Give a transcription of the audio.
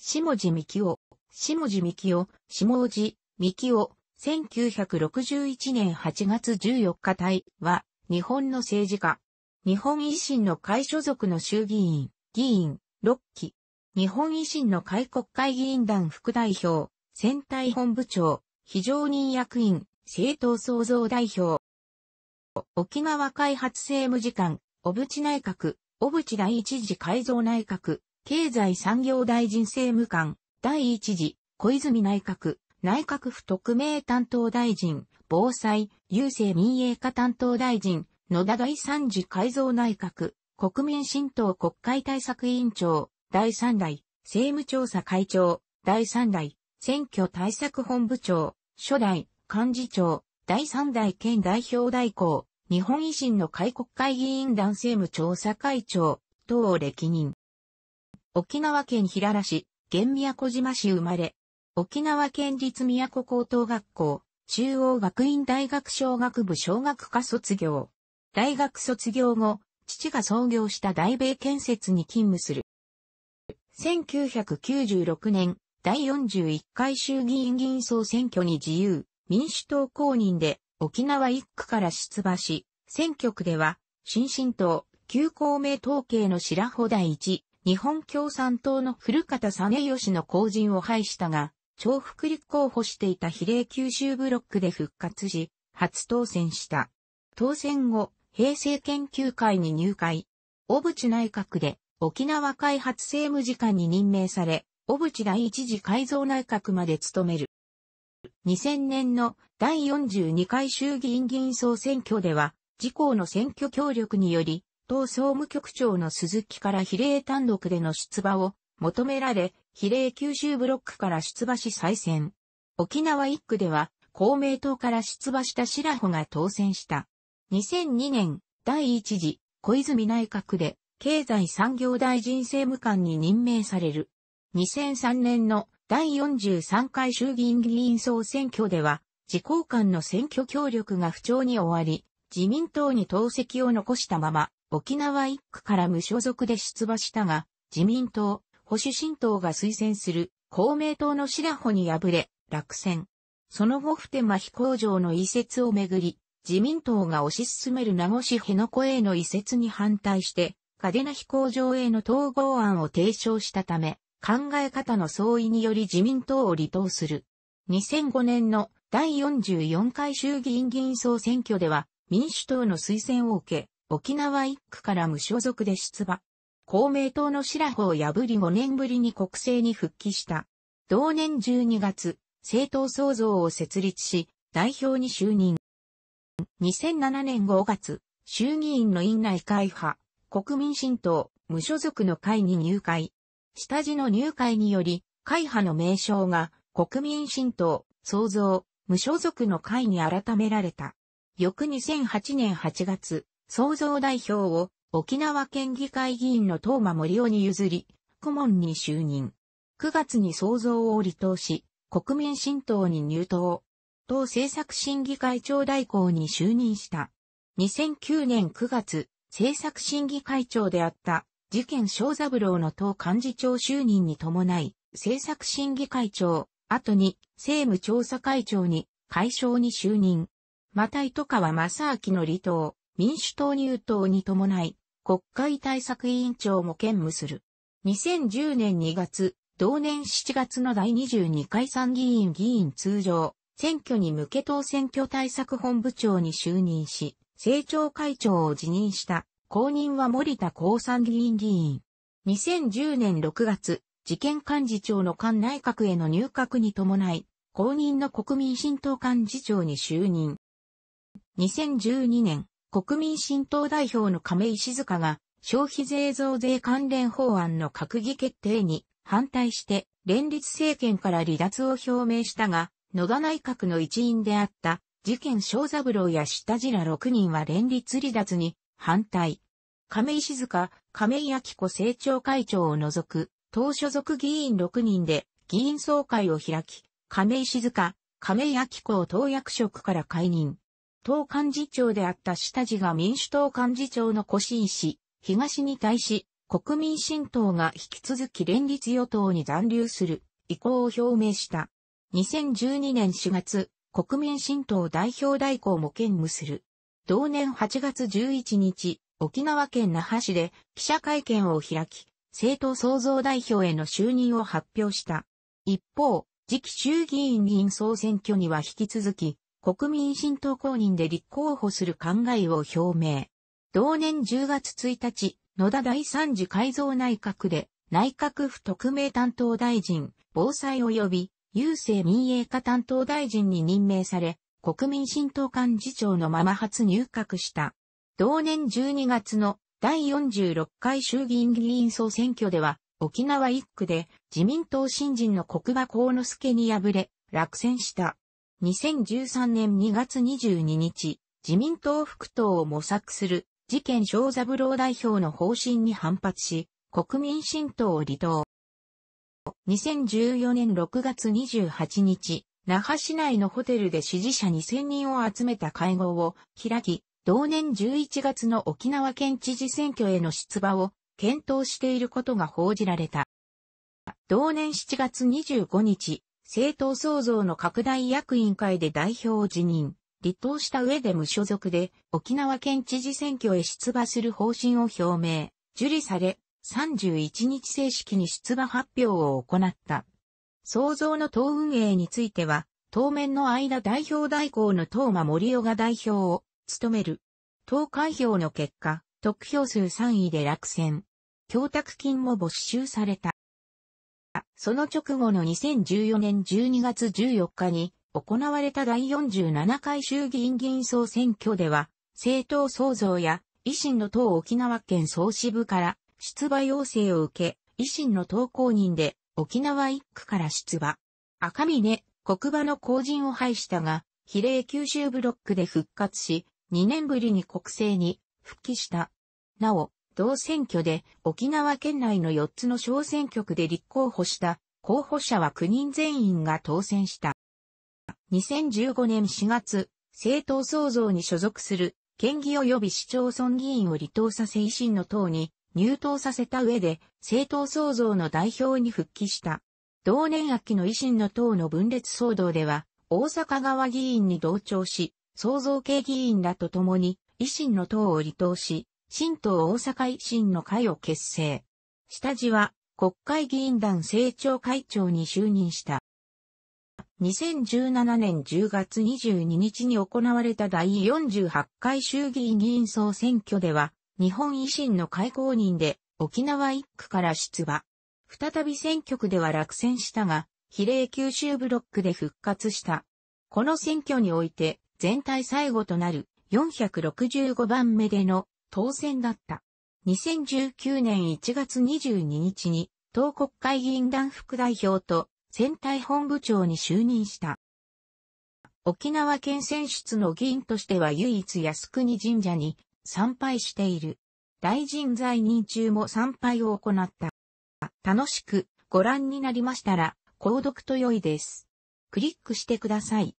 下地幹夫、下地幹夫、下地幹夫、1961年8月14日隊は、日本の政治家。日本維新の会所属の衆議院、議員、6期。日本維新の会国会議員団副代表、選対本部長、非常任役員、政党創造代表。沖縄開発政務次官、小渕内閣、小渕第一次改造内閣、経済産業大臣政務官、第一次、小泉内閣、内閣府特命担当大臣、防災、郵政民営化担当大臣、野田第三次改造内閣、国民新党国会対策委員長、第三代、政務調査会長、第三代、選挙対策本部長、初代、幹事長、第三代県代表代行、日本維新の会国会議員団政務調査会長、等を歴任。沖縄県平良市、現宮古島市生まれ、沖縄県立宮古高等学校、中央学院大学小学部小学科卒業。大学卒業後、父が創業した大米建設に勤務する。1996年、第41回衆議院議員総選挙に自由、民主党公認で沖縄1区から出馬し、選挙区では、新進党、旧公明統計の白穂第一、日本共産党の古方実義の後陣を廃したが、重複立候補していた比例九州ブロックで復活し、初当選した。当選後、平成研究会に入会。小渕内閣で沖縄開発政務次官に任命され、小渕第一次改造内閣まで務める。2000年の第42回衆議院議員総選挙では、自公の選挙協力により、党総務局長の鈴木から比例単独での出馬を求められ、比例九州ブロックから出馬し再選。沖縄1区では公明党から出馬した白穂が当選した。2002年第1次小泉内閣で経済産業大臣政務官に任命される。2003年の第43回衆議院議員総選挙では、自公間の選挙協力が不調に終わり、自民党に党籍を残したまま、沖縄一区から無所属で出馬したが、自民党、保守新党が推薦する公明党の白穂に敗れ、落選。その後普天間飛行場の移設をめぐり、自民党が推し進める名護市辺野古への移設に反対して、嘉手納飛行場への統合案を提唱したため、考え方の相違により自民党を離党する。2005年の第44回衆議院議員総選挙では、民主党の推薦を受け、沖縄一区から無所属で出馬。公明党の白穂を破り5年ぶりに国政に復帰した。同年12月、政党創造を設立し、代表に就任。2007年5月、衆議院の院内会派、国民新党、無所属の会に入会。下地の入会により、会派の名称が国民新党、創造、無所属の会に改められた。翌2008年8月、創造代表を沖縄県議会議員の東間森尾に譲り、顧問に就任。9月に創造を離党し、国民新党に入党。党政策審議会長代行に就任した。2009年9月、政策審議会長であった事件小三郎の党幹事長就任に伴い、政策審議会長、後に政務調査会長に解消に就任。また糸川正明の離党、民主党入党に伴い、国会対策委員長も兼務する。2010年2月、同年7月の第22回参議院議員通常、選挙に向け党選挙対策本部長に就任し、政調会長を辞任した、後任は森田公参議院議員。2010年6月、事件幹事長の官内閣への入閣に伴い、後任の国民新党幹事長に就任。2012年、国民新党代表の亀井静香が、消費税増税関連法案の閣議決定に反対して、連立政権から離脱を表明したが、野田内閣の一員であった、事件小三郎や下地ら6人は連立離脱に反対。亀井静香、亀井明子政調会長を除く、党所属議員6人で議員総会を開き、亀井静香、亀井明子を党役職から解任。党幹事長であった下地が民主党幹事長の越井氏、東に対し、国民新党が引き続き連立与党に残留する意向を表明した。2012年4月、国民新党代表代行も兼務する。同年8月11日、沖縄県那覇市で記者会見を開き、政党創造代表への就任を発表した。一方、次期衆議院議員総選挙には引き続き、国民新党公認で立候補する考えを表明。同年10月1日、野田第三次改造内閣で、内閣府特命担当大臣、防災及び郵政民営化担当大臣に任命され、国民新党幹事長のまま初入閣した。同年12月の第46回衆議院議員総選挙では、沖縄1区で自民党新人の国場幸之助に敗れ、落選した。2013年2月22日、自民党副党を模索する、事件小三郎代表の方針に反発し、国民新党を離党。2014年6月28日、那覇市内のホテルで支持者2000人を集めた会合を開き、同年11月の沖縄県知事選挙への出馬を検討していることが報じられた。同年7月25日、政党創造の拡大役員会で代表を辞任、立党した上で無所属で沖縄県知事選挙へ出馬する方針を表明、受理され、31日正式に出馬発表を行った。創造の党運営については、当面の間代表代行の東間森尾が代表を務める。党開票の結果、得票数3位で落選。供託金も没収された。その直後の2014年12月14日に行われた第47回衆議院議員総選挙では、政党創造や維新の党沖縄県総支部から出馬要請を受け、維新の党公認で沖縄1区から出馬。赤峰、国場の公人を廃したが、比例九州ブロックで復活し、2年ぶりに国政に復帰した。なお、同選挙で沖縄県内の4つの小選挙区で立候補した候補者は9人全員が当選した。2015年4月、政党創造に所属する県議及び市町村議員を離党させ維新の党に入党させた上で政党創造の代表に復帰した。同年秋の維新の党の分裂騒動では大阪側議員に同調し、創造系議員らと共に維新の党を離党し、新党大阪維新の会を結成。下地は国会議員団政調会長に就任した。2017年10月22日に行われた第48回衆議院議員総選挙では、日本維新の会公認で沖縄1区から出馬。再び選挙区では落選したが、比例九州ブロックで復活した。この選挙において、全体最後となる465番目での当選だった。2019年1月22日に、党国会議員団副代表と選対本部長に就任した。沖縄県選出の議員としては唯一靖国神社に参拝している。大臣在任中も参拝を行った。楽しくご覧になりましたら、購読と良いです。クリックしてください。